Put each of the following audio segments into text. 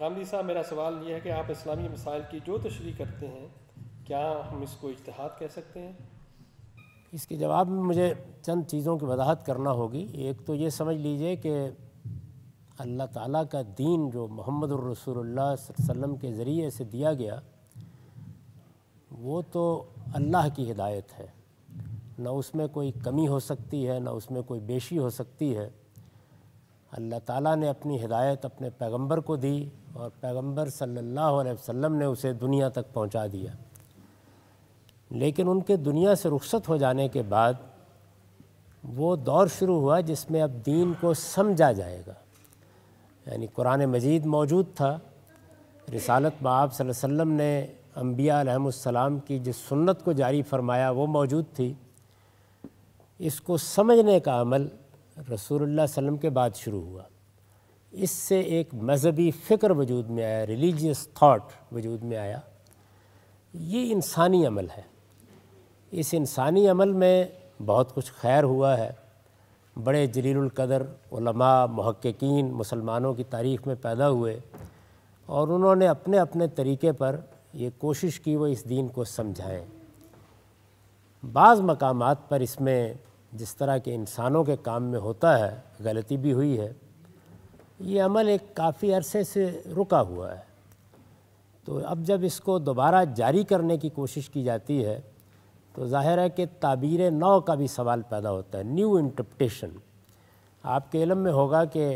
गामदी साहब मेरा सवाल ये है कि आप इस्लामी मसाइल की जो तशरी करते हैं क्या हम इसको इजतहाद कह सकते हैं इसके जवाब में मुझे चंद चीज़ों की वजाहत करना होगी एक तो ये समझ लीजिए कि अल्लाह ताला का दीन जो मोहम्मद रसूलुल्लाह वसल्लम के ज़रिए से दिया गया वो तो अल्लाह की हिदायत है ना उसमें कोई कमी हो सकती है ना उसमें कोई बेशी हो सकती है अल्लाह ताला ने अपनी हिदायत अपने पैगंबर को दी और पैगंबर सल्लल्लाहु अलैहि वसल्लम ने उसे दुनिया तक पहुंचा दिया लेकिन उनके दुनिया से रुखसत हो जाने के बाद वो दौर शुरू हुआ जिसमें अब दीन को समझा जाएगा यानी कुरान मजीद मौजूद था रिसालत बाब वसल्लम ने अम्बिया की जिस सुन्नत को जारी फरमाया वो मौजूद थी इसको समझने का अमल रसूल वसम के बाद शुरू हुआ इससे एक मजहबी फ़िक्र वजूद में आया रिलीजियस थाट वजूद में आया ये इंसानी अमल है इस इंसानी अमल में बहुत कुछ खैर हुआ है बड़े जलीलकदर महक्कीन मुसलमानों की तारीख़ में पैदा हुए और उन्होंने अपने अपने तरीके पर ये कोशिश की वो इस दीन को समझाएँ बाज़ मकाम पर इसमें जिस तरह के इंसानों के काम में होता है गलती भी हुई है ये अमल एक काफ़ी अरसे से रुका हुआ है तो अब जब इसको दोबारा जारी करने की कोशिश की जाती है तो जाहिर है कि ताबीर नौ का भी सवाल पैदा होता है न्यू इंटरप्टेशन आपके इलम में होगा कि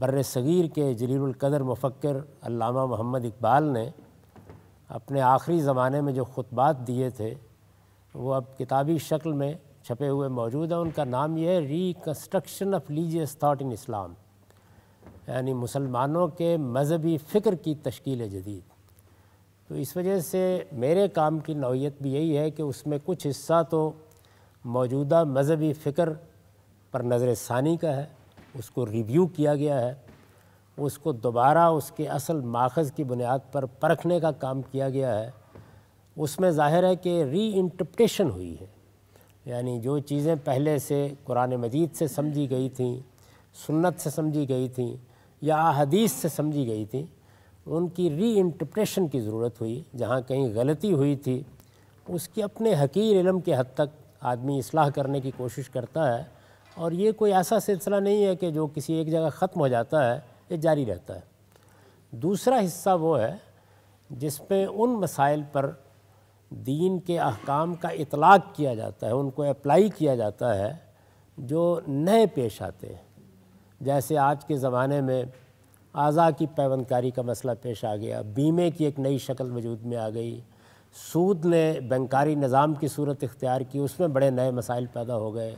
बर्र सग़ीर के कदर मुफ़र अल्लामा मोहम्मद इकबाल ने अपने आखिरी ज़माने में जो ख़ुतबात दिए थे वो अब किताबी शक्ल में छपे हुए मौजूद हैं उनका नाम ये है reconstruction of religious thought in Islam यानी मुसलमानों के मजहबी फ़िक्र की तश्कील जदीद तो इस वजह से मेरे काम की नौीयत भी यही है कि उसमें कुछ हिस्सा तो मौजूदा मजहबी फ़िक्र पर नज़र षानी का है उसको रिव्यू किया गया है उसको दोबारा उसके असल माखज़ की बुनियाद पर परखने का काम किया गया है उसमें ज़ाहिर है कि री इंटरप्रटेशन हुई है यानी जो चीज़ें पहले से कुरान मजीद से समझी गई थी सुन्नत से समझी गई थी या हदीस से समझी गई थी उनकी री इंटरप्रेशन की ज़रूरत हुई जहाँ कहीं गलती हुई थी उसकी अपने हकीर इलम के हद तक आदमी असलाह करने की कोशिश करता है और ये कोई ऐसा सिलसिला नहीं है कि जो किसी एक जगह ख़त्म हो जाता है ये जारी रहता है दूसरा हिस्सा वो है जिसमें उन मसाइल पर दीन के अहकाम का इतलाक़ किया जाता है उनको अप्लाई किया जाता है जो नए पेश आते हैं जैसे आज के ज़माने में आज़ा की पैबंदकारी का मसला पेश आ गया बीमे की एक नई शक्ल वजूद में आ गई सूद ने बैंकारी निज़ाम की सूरत इख्तियार की उसमें बड़े नए मसाइल पैदा हो गए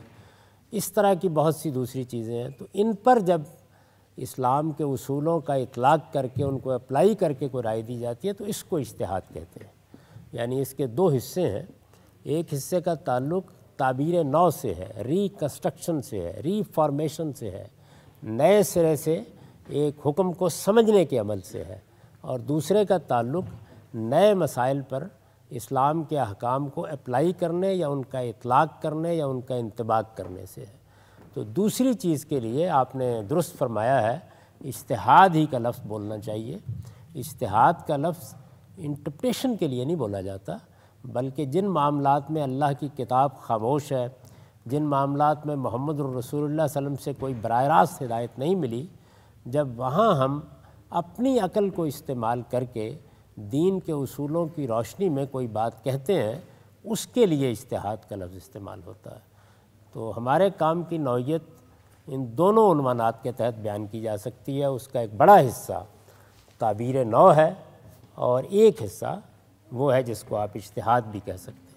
इस तरह की बहुत सी दूसरी चीज़ें हैं तो इन पर जब इस्लाम के असूलों का इतलाक़ करके उनको अप्लाई करके कोई राय दी जाती है तो इसको इश्तहाद कहते हैं यानी इसके दो हिस्से हैं एक हिस्से का ताल्लुक ताबीर नौ से है रिकन्स्ट्रक्शन से है रीफॉर्मेशन से है नए सिरे से एक हुक्म को समझने के अमल से है और दूसरे का ताल्लुक नए मसाइल पर इस्लाम के अहकाम को अप्लाई करने या उनका इतलाक़ करने या उनका इंतबाक करने से है तो दूसरी चीज़ के लिए आपने दुरुस्त फरमाया है इश्तहाद ही का लफ्ज़ बोलना चाहिए इश्तहाद का लफ्ज़ इंटरप्रेशन के लिए नहीं बोला जाता बल्कि जिन मामला में अल्लाह की किताब खामोश है जिन मामला में मोहम्मद रसूल वसम से कोई बर रास्त हिदायत नहीं मिली जब वहाँ हम अपनी अकल को इस्तेमाल करके दीन के असूलों की रोशनी में कोई बात कहते हैं उसके लिए इश्तहाद का लफ्ज़ इस्तेमाल होता है तो हमारे काम की नौीयत इन दोनों उनवानात के तहत बयान की जा सकती है उसका एक बड़ा हिस्सा ताबीर नौ है और एक हिस्सा वो है जिसको आप इश्तहाद भी कह सकते हैं